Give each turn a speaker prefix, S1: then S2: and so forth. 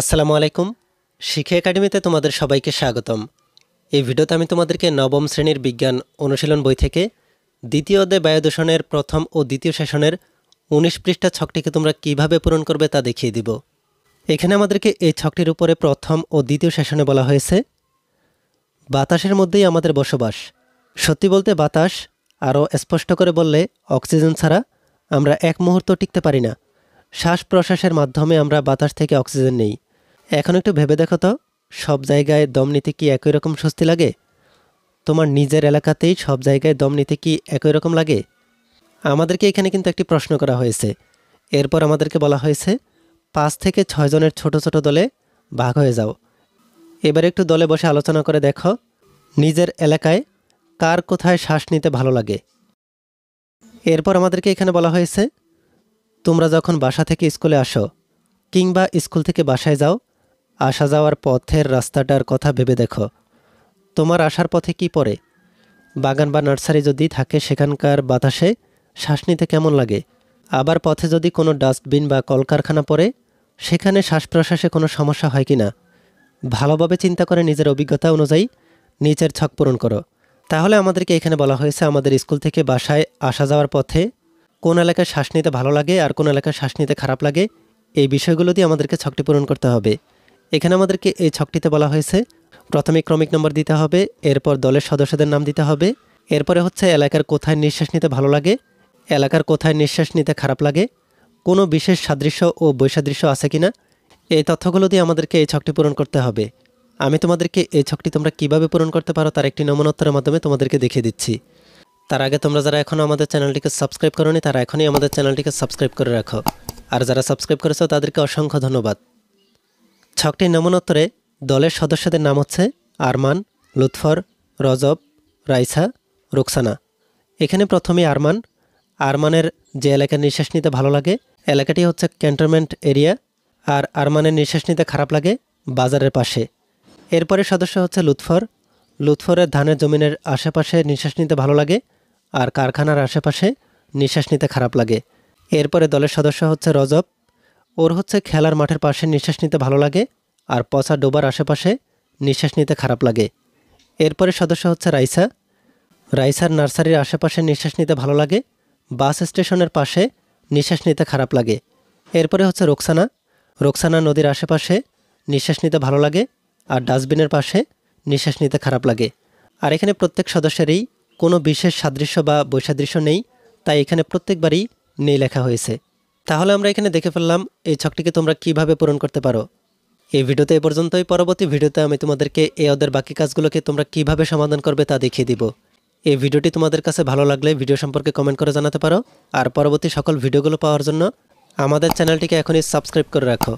S1: আসসালামু আলাইকুম শিক্ষা একাডেমিতে তোমাদের সবাইকে স্বাগতম এই ভিডিওতে আমি তোমাদেরকে নবম শ্রেণীর বিজ্ঞান অনুশীলন বই থেকে দ্বিতীয় অধ্যায় বায়ুদূষণের প্রথম ও দ্বিতীয় সেশনের উনিশ পৃষ্ঠা ছকটিকে তোমরা কিভাবে পূরণ করবে তা দেখিয়ে দিব এখানে আমাদেরকে এই ছকটির উপরে প্রথম ও দ্বিতীয় সেশনে বলা হয়েছে বাতাসের মধ্যেই আমাদের বসবাস সত্যি বলতে বাতাস আরও স্পষ্ট করে বললে অক্সিজেন ছাড়া আমরা এক মুহূর্ত টিকতে পারি না শ্বাস প্রশ্বাসের মাধ্যমে আমরা বাতাস থেকে অক্সিজেন নেই এখন একটু ভেবে দেখো তো সব জায়গায় দম নিতে কি একই রকম স্বস্তি লাগে তোমার নিজের এলাকাতেই সব জায়গায় দম নিতে কি একই রকম লাগে আমাদেরকে এখানে কিন্তু একটি প্রশ্ন করা হয়েছে এরপর আমাদেরকে বলা হয়েছে পাঁচ থেকে ছয়জনের ছোট ছোট দলে ভাগ হয়ে যাও এবার একটু দলে বসে আলোচনা করে দেখো নিজের এলাকায় কার কোথায় শ্বাস নিতে ভালো লাগে এরপর আমাদেরকে এখানে বলা হয়েছে তোমরা যখন বাসা থেকে স্কুলে আসো কিংবা স্কুল থেকে বাসায় যাও আসা যাওয়ার পথের রাস্তাটার কথা ভেবে দেখো তোমার আসার পথে কি পড়ে বাগান বা নার্সারি যদি থাকে সেখানকার বাতাসে শ্বাস নিতে কেমন লাগে আবার পথে যদি কোনো ডাস্টবিন বা কলকারখানা পড়ে সেখানে শ্বাস প্রশ্বাসে কোনো সমস্যা হয় কি না ভালোভাবে চিন্তা করে নিজের অভিজ্ঞতা অনুযায়ী নিচের ছক পূরণ করো তাহলে আমাদেরকে এখানে বলা হয়েছে আমাদের স্কুল থেকে বাসায় আসা যাওয়ার পথে কোন এলাকায় শ্বাস নিতে ভালো লাগে আর কোন এলাকায় শ্বাস নিতে খারাপ লাগে এই বিষয়গুলো দিয়ে আমাদেরকে ছকটি পূরণ করতে হবে এখানে আমাদেরকে এই ছকটিতে বলা হয়েছে প্রথমে ক্রমিক নম্বর দিতে হবে এরপর দলের সদস্যদের নাম দিতে হবে এরপরে হচ্ছে এলাকার কোথায় নিঃশ্বাস নিতে ভালো লাগে এলাকার কোথায় নিঃশ্বাস নিতে খারাপ লাগে কোনো বিশেষ সাদৃশ্য ও বৈসাদৃশ্য আছে কি না এই তথ্যগুলো দিয়ে আমাদেরকে এই ছকটি পূরণ করতে হবে আমি তোমাদেরকে এই ছকটি তোমরা কিভাবে পূরণ করতে পারো তার একটি নমুনোত্তরের মাধ্যমে তোমাদেরকে দেখিয়ে দিচ্ছি তার আগে তোমরা যারা এখনও আমাদের চ্যানেলটিকে সাবস্ক্রাইব করোনি তারা এখনই আমাদের চ্যানেলটিকে সাবস্ক্রাইব করে রাখো আর যারা সাবস্ক্রাইব করেছো তাদেরকে অসংখ্য ধন্যবাদ ছকটি নমনোত্তরে দলের সদস্যদের নাম হচ্ছে আরমান লুৎফর রজব রাইসা রুকসানা এখানে প্রথমে আরমান আরমানের যে এলাকার নিঃশ্বাস নিতে ভালো লাগে এলাকাটি হচ্ছে ক্যান্টনমেন্ট এরিয়া আর আরমানের নিঃশ্বাস নিতে খারাপ লাগে বাজারের পাশে এরপরে সদস্য হচ্ছে লুৎফর লুৎফরের ধানের জমিনের আশেপাশে নিঃশ্বাস নিতে ভালো লাগে আর কারখানার আশেপাশে নিঃশ্বাস নিতে খারাপ লাগে এরপরে দলের সদস্য হচ্ছে রজব ওর হচ্ছে খেলার মাঠের পাশে নিঃশ্বাস নিতে ভালো লাগে আর পচা ডোবার আশেপাশে নিঃশ্বাস নিতে খারাপ লাগে এরপরে সদস্য হচ্ছে রাইসা রাইসার নার্সারির আশেপাশে নিঃশ্বাস নিতে ভালো লাগে বাস স্টেশনের পাশে নিঃশ্বাস নিতে খারাপ লাগে এরপরে হচ্ছে রোকসানা রোকসানা নদীর আশেপাশে নিঃশ্বাস নিতে ভালো লাগে আর ডাস্টবিনের পাশে নিঃশ্বাস নিতে খারাপ লাগে আর এখানে প্রত্যেক সদস্যেরই কোনো বিশেষ সাদৃশ্য বা বৈসাদৃশ্য নেই তাই এখানে প্রত্যেকবারই নেই লেখা হয়েছে তাহলে আমরা এখানে দেখে ফেললাম এই ছকটিকে তোমরা কিভাবে পূরণ করতে পারো এই ভিডিওতে এ পর্যন্তই পরবর্তী ভিডিওতে আমি তোমাদেরকে এ ওদের বাকি কাজগুলোকে তোমরা কিভাবে সমাধান করবে তা দেখিয়ে দিব এই ভিডিওটি তোমাদের কাছে ভালো লাগলে ভিডিও সম্পর্কে কমেন্ট করে জানাতে পারো আর পরবর্তী সকল ভিডিওগুলো পাওয়ার জন্য আমাদের চ্যানেলটিকে এখনই সাবস্ক্রাইব করে রাখো